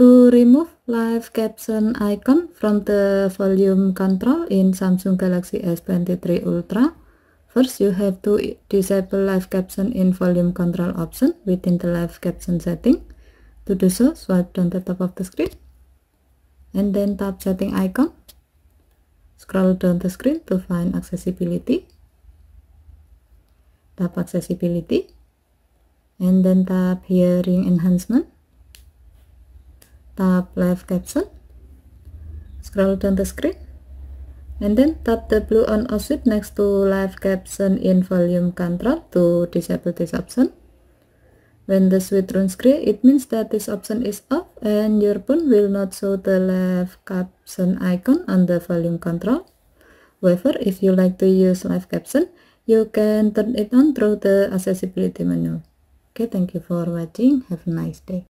To remove live caption icon from the volume control in Samsung Galaxy S23 Ultra, first you have to disable live caption in volume control option within the live caption setting. To do so, swipe down the top of the screen and then tap setting icon. Scroll down the screen to find accessibility. Tap accessibility and then tap hearing enhancement tap live caption scroll down the screen and then tap the blue on switch next to live caption in volume control to disable this option when the switch runs grey it means that this option is off and your phone will not show the live caption icon on the volume control however if you like to use live caption you can turn it on through the accessibility menu okay thank you for watching have a nice day